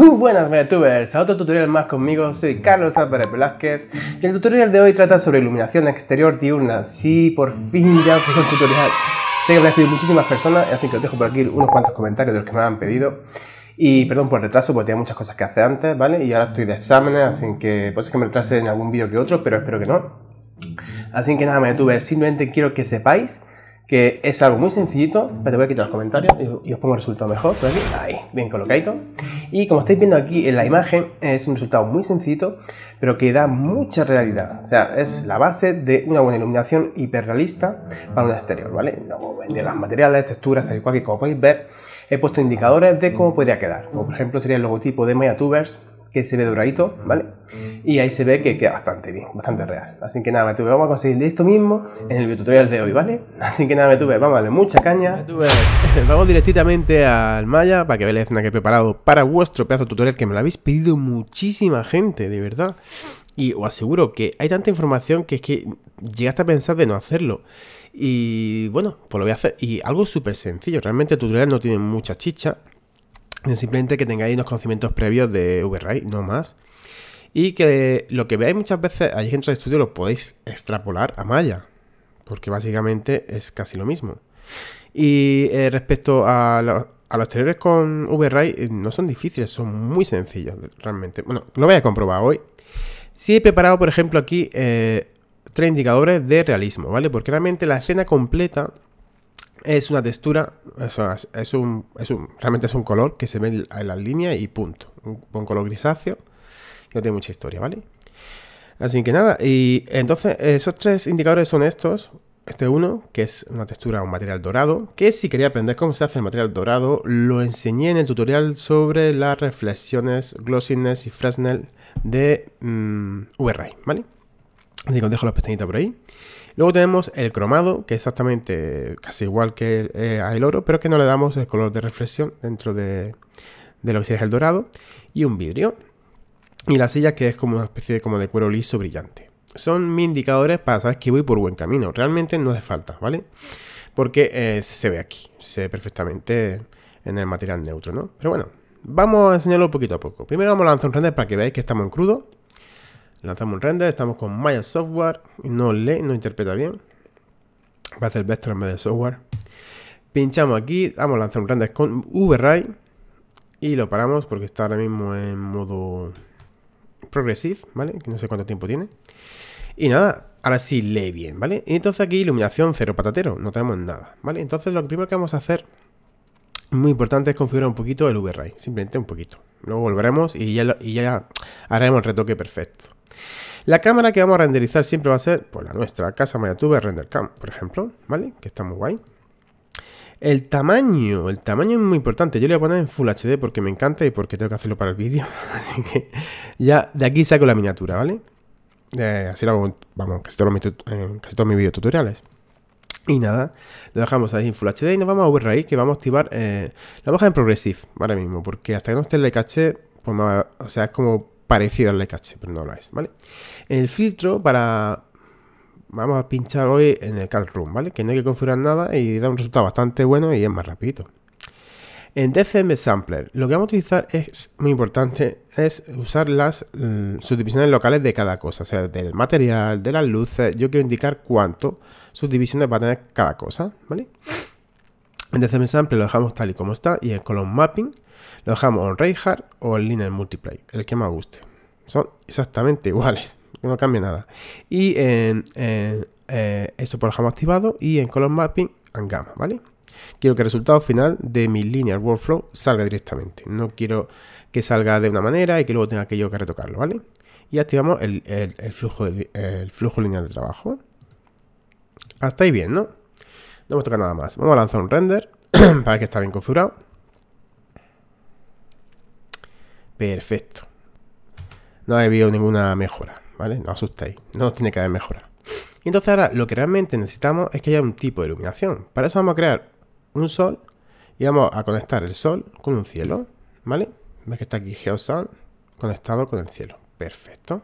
Muy buenas VTubers, a otro tutorial más conmigo, soy Carlos Álvarez Velázquez y el tutorial de hoy trata sobre iluminación exterior diurna. Sí, por fin ya os tutorial. Sé que me han pedido muchísimas personas, así que os dejo por aquí unos cuantos comentarios de los que me han pedido. Y perdón por el retraso, porque tenía muchas cosas que hacer antes, ¿vale? Y ahora estoy de exámenes, así que puede ser que me retrase en algún vídeo que otro, pero espero que no. Así que nada, VTubers, simplemente quiero que sepáis que es algo muy sencillito, pero voy a quitar los comentarios y, os pongo el resultado mejor por ahí, bien colocado. Y como estáis viendo aquí en la imagen, es un resultado muy sencillo, pero que da mucha realidad. O sea, es la base de una buena iluminación hiperrealista para un exterior, ¿vale? Luego vendría las materiales, texturas, tal y cual, que como podéis ver, he puesto indicadores de cómo podría quedar. Como por ejemplo sería el logotipo de MayaTubers, que se ve doradito, ¿vale? Y ahí se ve que queda bastante bien, bastante real. Así que nada, me tuve, vamos a conseguir esto mismo en el tutorial de hoy, ¿vale? Así que nada, me tuve, vamos a darle mucha caña. vamos directamente al Maya para que veáis la escena que he preparado para vuestro pedazo de tutorial que me lo habéis pedido muchísima gente, de verdad. Y os aseguro que hay tanta información que es que llegaste a pensar de no hacerlo. Y bueno, pues lo voy a hacer. Y algo súper sencillo, realmente el tutorial no tiene mucha chicha. Simplemente que tengáis unos conocimientos previos de V-Ray no más. Y que lo que veáis muchas veces ahí dentro de estudio lo podéis extrapolar a Maya. Porque básicamente es casi lo mismo. Y eh, respecto a, los exteriores con V-Ray eh, no son difíciles, son muy sencillos realmente. Bueno, lo voy a comprobar hoy. Si he preparado, por ejemplo, aquí eh, tres indicadores de realismo, ¿vale? Porque realmente la escena completa es una textura, es, un, realmente es un color que se ve en las líneas y punto. Un, color grisáceo, no tiene mucha historia, ¿vale? Así que nada, y entonces esos tres indicadores son estos. Este uno, que es una textura, un material dorado, que si quería aprender cómo se hace el material dorado, lo enseñé en el tutorial sobre las reflexiones, glossiness y Fresnel de mm, VRay, ¿vale? Así que os dejo la pestañita por ahí. Luego tenemos el cromado, que es exactamente casi igual que eh, el, oro, pero que no le damos el color de reflexión dentro de, de lo que sería el dorado. Y un vidrio. Y la silla, que es como una especie de, como de cuero liso brillante. Son mis indicadores para saber que voy por buen camino. Realmente no hace falta, ¿vale? Porque eh, se ve aquí, se ve perfectamente en el material neutro, ¿no? Pero bueno, vamos a enseñarlo poquito a poco. Primero vamos a lanzar un render para que veáis que estamos en crudo. Lanzamos un render, estamos con Maya Software, no lee, no interpreta bien. Va a hacer vector en vez software. Pinchamos aquí, vamos a lanzar un render con VRay y lo paramos porque está ahora mismo en modo progressive, ¿vale? Que no sé cuánto tiempo tiene. Y nada, ahora sí lee bien, ¿vale? Y entonces aquí iluminación cero patatero, no tenemos nada, ¿vale? Entonces lo primero que vamos a hacer, muy importante, es configurar un poquito el VRay, simplemente un poquito. Luego volveremos y ya haremos el retoque perfecto. La cámara que vamos a renderizar siempre va a ser pues, la nuestra, Casa MayaTube RenderCam, por ejemplo, ¿vale? Que está muy guay. El tamaño, el tamaño es muy importante. Yo le voy a poner en Full HD porque me encanta y porque tengo que hacerlo para el vídeo. Así que ya de aquí saco la miniatura, ¿vale? así lo vamos, casi todos mis, eh, casi mis tutoriales. Y nada, lo dejamos ahí en Full HD y nos vamos a override que vamos a activar eh, la hoja en Progressive ahora mismo, porque hasta que no esté el caché, e pues o sea, es como parecido al de caché, pero no lo es, ¿vale? El filtro para... Vamos a pinchar hoy en el Cal Room, ¿vale? Que no hay que configurar nada y da un resultado bastante bueno y es más rápido En DCM Sampler, lo que vamos a utilizar es muy importante, es usar las mm, subdivisiones locales de cada cosa, o sea, del material, de las luces. Yo quiero indicar cuánto subdivisiones va a tener cada cosa, ¿vale? En DCM Sampler lo dejamos tal y como está y en Column Mapping lo dejamos en Reinhardt o en Linear Multiply, el que más guste. Son exactamente iguales, no cambia nada. Y en, eh, eso por lo dejamos activado y en Color Mapping en Gamma, ¿vale? Quiero que el resultado final de mi linear workflow salga directamente. No quiero que salga de una manera y que luego tenga que que retocarlo, ¿vale? Y activamos el, flujo, el flujo lineal de trabajo. Hasta ahí bien, ¿no? No hemos tocado nada más. Vamos a lanzar un render para que está bien configurado. Perfecto. No ha habido ninguna mejora, ¿vale? No os asustéis, no tiene que haber mejora. Y entonces ahora lo que realmente necesitamos es que haya un tipo de iluminación. Para eso vamos a crear un sol y vamos a conectar el sol con un cielo, ¿vale? Ves que está aquí GeoSun conectado con el cielo. Perfecto.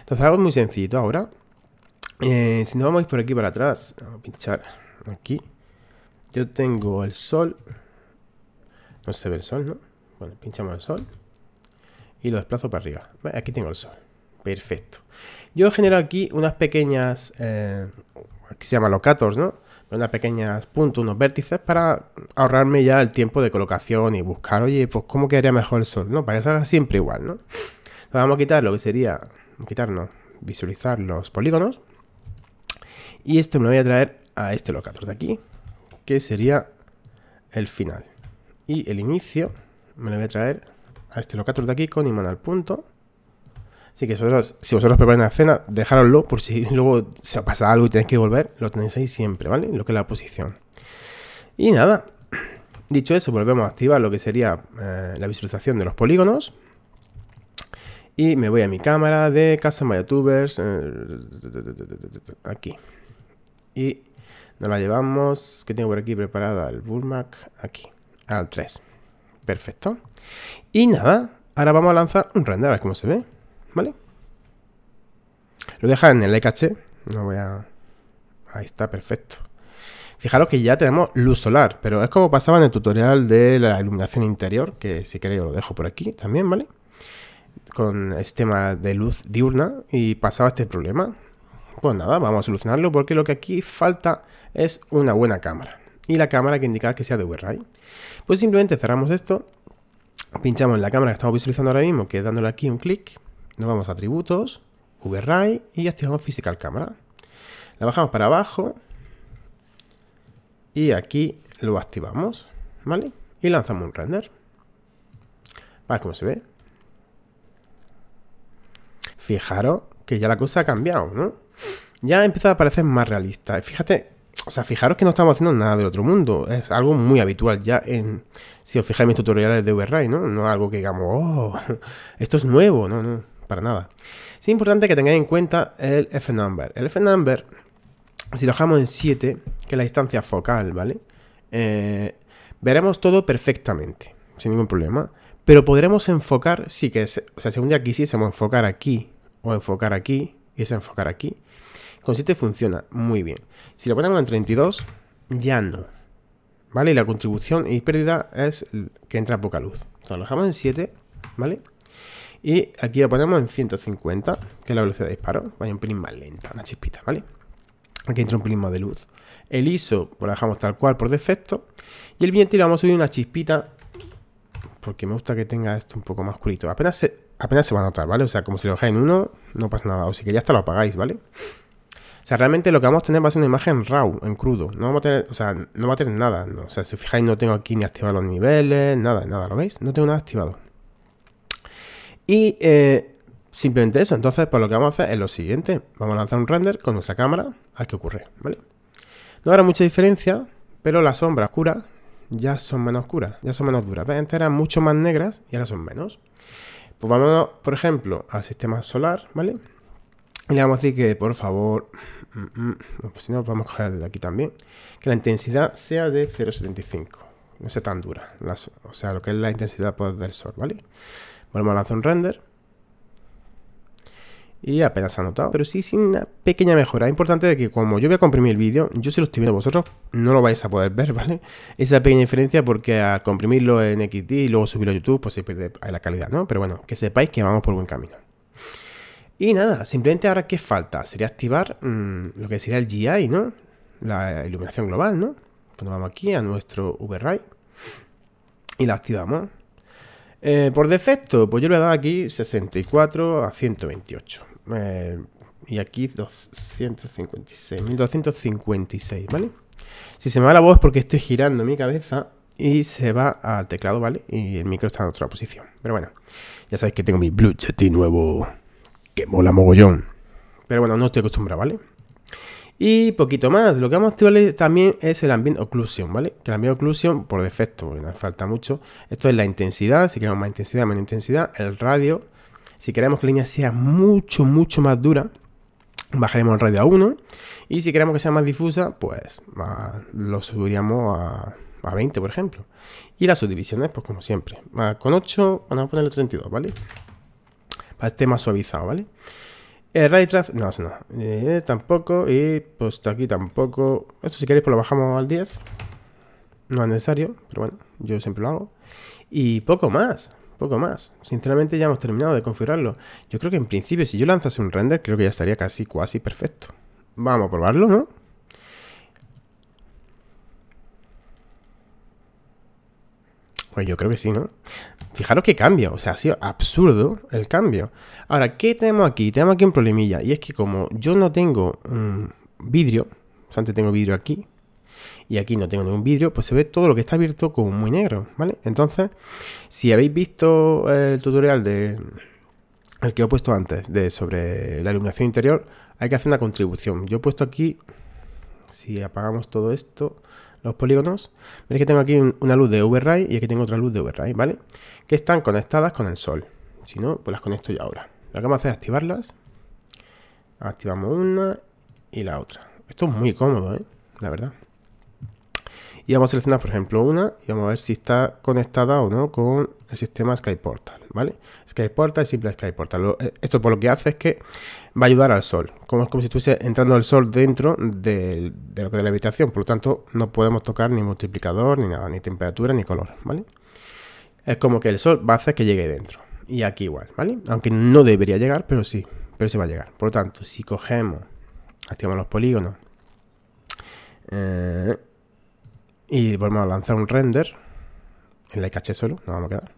Entonces algo muy sencillo ahora. Eh, si nos vamos a por aquí para atrás, vamos a pinchar aquí. Yo tengo el sol. No se ve el sol, ¿no? Bueno, pinchamos el sol y lo desplazo para arriba. Aquí tengo el sol. Perfecto. Yo genero aquí unas pequeñas, eh, aquí se llama locators, ¿no? Unas pequeñas puntos, unos vértices para ahorrarme ya el tiempo de colocación y buscar, oye, pues cómo quedaría mejor el sol, ¿no? Para que salga siempre igual, ¿no? vamos a quitar lo que sería, quitarnos, visualizar los polígonos. Y esto me lo voy a traer a este locator de aquí, que sería el final. Y el inicio me lo voy a traer a este locator de aquí con imán al punto. Así que si vosotros preparáis una cena, dejároslo por si luego se pasa algo y tenéis que volver, lo tenéis ahí siempre, ¿vale? Lo que es la posición. Y nada, dicho eso, volvemos a activar lo que sería eh, la visualización de los polígonos. Y me voy a mi cámara de Casa MyTubers. Eh, aquí. Y nos la llevamos, que tengo por aquí preparada el Bullmac, aquí, al 3. Perfecto. Y nada, ahora vamos a lanzar un render a ver cómo se ve, ¿vale? Lo deja en el ekh no voy a... Ahí está, perfecto. Fijaros que ya tenemos luz solar, pero es como pasaba en el tutorial de la iluminación interior, que si queréis lo dejo por aquí también, ¿vale? Con este tema de luz diurna y pasaba este problema. Pues nada, vamos a solucionarlo porque lo que aquí falta es una buena cámara y la cámara que indicar que sea de override. Pues simplemente cerramos esto, pinchamos en la cámara que estamos visualizando ahora mismo, que es dándole aquí un clic, nos vamos a atributos, override y activamos physical cámara. La bajamos para abajo y aquí lo activamos, ¿vale? Y lanzamos un render. Vale, cómo se ve. Fijaros que ya la cosa ha cambiado, ¿no? Ya empieza a parecer más realista. Fíjate o sea, fijaros que no estamos haciendo nada del otro mundo. Es algo muy habitual ya en... Si os fijáis en mis tutoriales de vray ¿no? No es algo que digamos, oh, esto es nuevo. No, no, para nada. es importante que tengáis en cuenta el F-number. El F-number, si lo dejamos en 7, que es la distancia focal, ¿vale? Eh, veremos todo perfectamente, sin ningún problema. Pero podremos enfocar, sí que... Es, o sea, si un día quisiésemos enfocar aquí o enfocar aquí, y es enfocar aquí, con 7 funciona muy bien. Si lo ponemos en 32, ya no. ¿Vale? Y la contribución y pérdida es que entra poca luz. O lo dejamos en 7, ¿vale? Y aquí lo ponemos en 150, que es la velocidad de disparo. Vaya un pelín más lenta, una chispita, ¿vale? Aquí entra un pelín más de luz. El ISO pues lo dejamos tal cual por defecto. Y el viento le vamos a subir una chispita. Porque me gusta que tenga esto un poco más oscuro, Apenas se, apenas se va a notar, ¿vale? O sea, como si lo dejáis en uno, no pasa nada. O si que ya hasta lo apagáis, ¿vale? O sea, realmente lo que vamos a tener va a ser una imagen raw, en crudo. No o sea, no va a tener nada. O sea, si fijáis, no tengo aquí ni activado los niveles, nada, nada, ¿lo veis? No tengo nada activado. Y eh, simplemente eso. Entonces, pues lo que vamos a hacer es lo siguiente. Vamos a lanzar un render con nuestra cámara a qué ocurre, ¿vale? No habrá mucha diferencia, pero las sombras oscuras ya son menos oscuras, ya son menos duras. Antes eran mucho más negras y ahora son menos. Pues vámonos, por ejemplo, al sistema solar, ¿vale? le vamos a decir que, por favor, mm, mm, pues si no, vamos a coger desde aquí también, que la intensidad sea de 0.75, no sea tan dura, o sea, lo que es la intensidad pues, del sol, ¿vale? Volvemos a lanzar un render. Y apenas se ha notado, pero sí sin una pequeña mejora. Es importante de que como yo voy a comprimir el vídeo, yo si lo estoy viendo vosotros, no lo vais a poder ver, ¿vale? Esa pequeña diferencia porque al comprimirlo en XD y luego subirlo a YouTube, pues se pierde la calidad, ¿no? Pero bueno, que sepáis que vamos por buen camino. Y nada, simplemente ahora ¿qué falta? Sería activar mm, lo que sería el GI, ¿no? La iluminación global, ¿no? Cuando vamos aquí a nuestro VRAY y la activamos. Eh, por defecto, pues yo le he dado aquí 64 a 128. Eh, y aquí 256, 1256, ¿vale? Si se me va la voz porque estoy girando mi cabeza y se va al teclado, ¿vale? Y el micro está en otra posición. Pero bueno, ya sabéis que tengo mi Blue Yeti nuevo que mola mogollón. Pero bueno, no estoy acostumbrado, ¿vale? Y poquito más, lo que vamos a activar también es el ambiente Occlusion, ¿vale? Que el ambiente Occlusion, por defecto, porque nos falta mucho, esto es la intensidad, si queremos más intensidad, menos intensidad, el radio, si queremos que la línea sea mucho, mucho más dura, bajaremos el radio a 1, y si queremos que sea más difusa, pues lo subiríamos a, a 20, por ejemplo. Y las subdivisiones, pues como siempre, con 8, vamos a ponerle 32, ¿vale? Este más suavizado, ¿vale? El eh, no, no, eh, tampoco, y pues aquí tampoco. Esto si queréis pues lo bajamos al 10. No es necesario, pero bueno, yo siempre lo hago. Y poco más, poco más. Sinceramente ya hemos terminado de configurarlo. Yo creo que en principio si yo lanzase un render creo que ya estaría casi, casi perfecto. Vamos a probarlo, ¿no? Pues yo creo que sí, ¿no? Fijaros que cambia o sea, ha sido absurdo el cambio. Ahora, ¿qué tenemos aquí? Tenemos aquí un problemilla, y es que como yo no tengo mm, vidrio, o sea, antes tengo vidrio aquí, y aquí no tengo ningún vidrio, pues se ve todo lo que está abierto como muy negro, ¿vale? Entonces, si habéis visto el tutorial de el que he puesto antes de sobre la iluminación interior, hay que hacer una contribución. Yo he puesto aquí, si apagamos todo esto, los polígonos, veréis que tengo aquí una luz de override y aquí tengo otra luz de override, ¿vale? Que están conectadas con el sol. Si no, pues las conecto yo ahora. Lo que vamos a hacer es activarlas. Activamos una y la otra. Esto es muy cómodo, ¿eh? La verdad y vamos a seleccionar, por ejemplo, una y vamos a ver si está conectada o no con el sistema Skyportal ¿vale? Skyportal, simple Skyportal, eh, esto por lo que hace es que va a ayudar al sol, como, es como si estuviese entrando el sol dentro de, lo que de la habitación, por lo tanto no podemos tocar ni multiplicador, ni nada, ni temperatura, ni color, ¿vale? Es como que el sol va a hacer que llegue dentro. Y aquí igual, ¿vale? Aunque no debería llegar, pero sí, pero se va a llegar. Por lo tanto, si cogemos, activamos los polígonos, eh, y vamos a lanzar un render en la caché solo, nos vamos a quedar.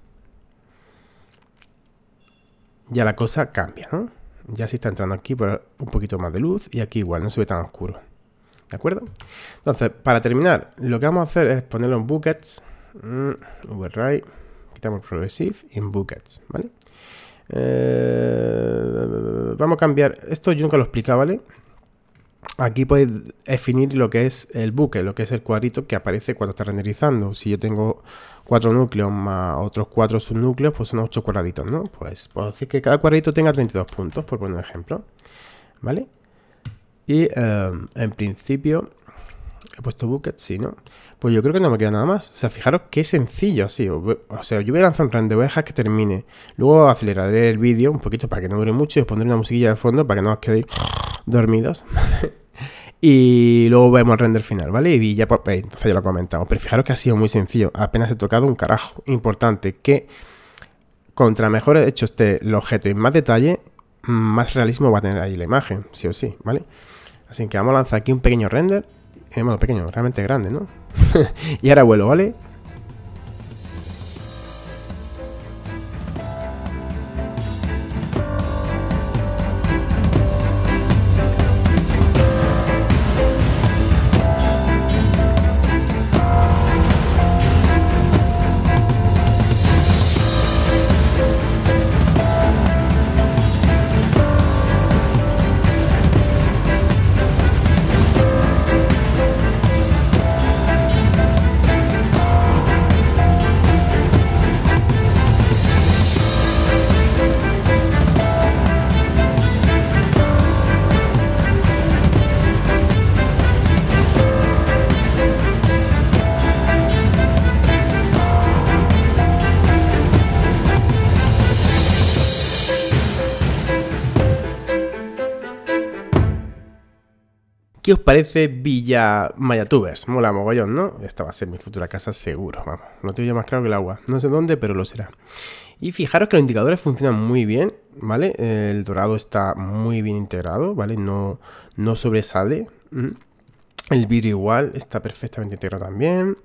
Ya la cosa cambia, ¿no? Ya se está entrando aquí por un poquito más de luz y aquí igual, no se ve tan oscuro. ¿De acuerdo? Entonces, para terminar, lo que vamos a hacer es ponerlo en buckets. Mm, Quitamos progressive y en buckets, ¿vale? Eh, vamos a cambiar. Esto yo nunca lo explicaba ¿vale? aquí podéis definir lo que es el buque, lo que es el cuadrito que aparece cuando está renderizando. Si yo tengo cuatro núcleos más otros cuatro subnúcleos, pues son ocho cuadraditos, ¿no? Pues puedo decir que cada cuadrito tenga 32 puntos, por poner un ejemplo. ¿Vale? Y em, en principio, he puesto bucket, sí, ¿no? Pues yo creo que no me queda nada más. O sea, fijaros qué sencillo así. O, sea, yo voy a lanzar un render, voy a que termine. Luego aceleraré el vídeo un poquito para que no dure mucho y os pondré una musiquilla de fondo para que no os quedéis dormidos. Y luego vemos el render final, ¿vale? Y ya pues, eh, entonces ya lo comentamos. Pero fijaros que ha sido muy sencillo. Apenas he tocado un carajo. Importante que contra mejor hecho esté el objeto y más detalle, más realismo va a tener ahí la imagen, sí o sí, ¿vale? Así que vamos a lanzar aquí un pequeño render. Eh, pequeño, realmente grande, ¿no? y ahora vuelo, ¿vale? ¿Qué os parece Villa Mayatubers? Mola mogollón, ¿no? Esta va a ser mi futura casa seguro, vamos. No te veo más claro que el agua. No sé dónde, pero lo será. Y fijaros que los indicadores funcionan muy bien, ¿vale? El dorado está muy bien integrado, ¿vale? No, no sobresale. El vidrio igual está perfectamente integrado también.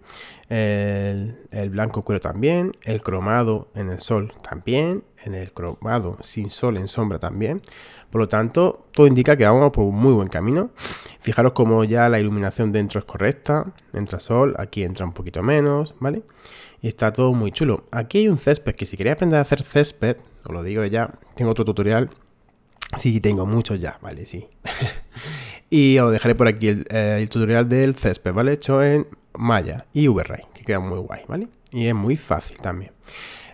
El, blanco cuero también. El cromado en el sol también. En el cromado sin sol en sombra también. Por lo tanto, todo indica que vamos por un muy buen camino. Fijaros como ya la iluminación dentro es correcta. Entra sol, aquí entra un poquito menos, ¿vale? Y está todo muy chulo. Aquí hay un césped que si quería aprender a hacer césped, os lo digo ya, tengo otro tutorial. Sí, tengo muchos ya, ¿vale? Sí. Y os dejaré por aquí eh, el, tutorial del césped, ¿vale? Hecho en Maya y v que queda muy guay, ¿vale? Y es muy fácil también.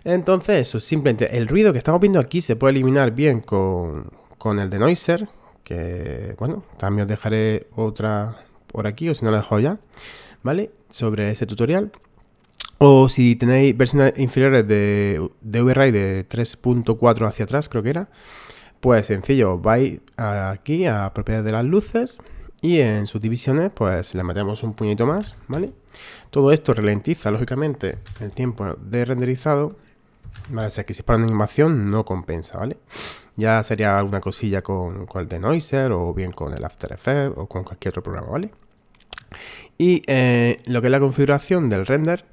Entonces eso, simplemente el ruido que estamos viendo aquí se puede eliminar bien con, con el denoiser, que bueno, también os dejaré otra por aquí, o si no la dejo ya, ¿vale? Sobre ese tutorial. O si tenéis versiones inferiores de, de de 3.4 hacia atrás, creo que era, pues sencillo, vais aquí a propiedades de las luces y en sus pues le metemos un puñito más, ¿vale? Todo esto ralentiza lógicamente el tiempo de renderizado, ¿vale? O que si es para una animación no compensa, ¿vale? Ya sería alguna cosilla con, con el denoiser o bien con el After Effects o con cualquier otro programa, ¿vale? Y eh, lo que es la configuración del render,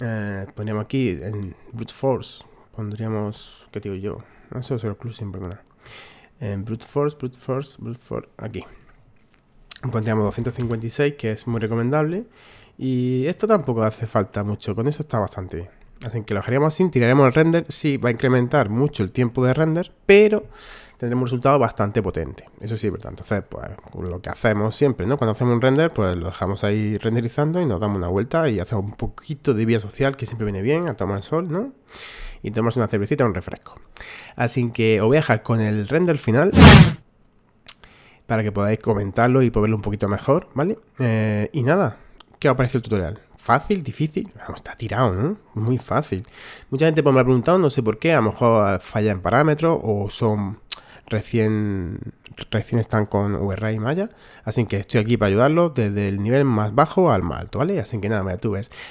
eh, pondríamos aquí en Brute Force, pondríamos, ¿qué digo yo? No sé, el sin problema en eh, brute force, brute force, brute force, aquí. Encontramos 256, que es muy recomendable. Y esto tampoco hace falta mucho, con eso está bastante bien. Así que lo dejaríamos sin tiraremos el render. Sí, va a incrementar mucho el tiempo de render, pero tendremos un resultado bastante potente. Eso sí, ¿verdad? Entonces, pues lo que hacemos siempre, ¿no? Cuando hacemos un render, pues lo dejamos ahí renderizando y nos damos una vuelta y hacemos un poquito de vía social, que siempre viene bien, a tomar el sol, ¿no? Y tomamos una cervecita, un refresco. Así que os voy a dejar con el render final para que podáis comentarlo y poderlo un poquito mejor, ¿vale? Eh, y nada, ¿qué os parece el tutorial? ¿Fácil? ¿Difícil? Vamos, está tirado, ¿no? Muy fácil. Mucha gente pues, me ha preguntado, no sé por qué, a lo mejor ah, falla en parámetros o son recién, recién están con guerra y Maya. Así que estoy aquí para ayudarlos desde el nivel más bajo al más alto, ¿vale? Así que nada, me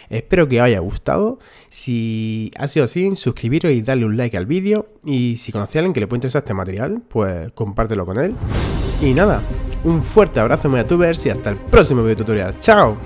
espero que os haya gustado. Si ha sido así, suscribiros y darle un like al vídeo. Y si conocéis a alguien que le puede interesar este material, pues compártelo con él. Y nada, un fuerte abrazo, youtubers y hasta el próximo video tutorial. ¡Chao!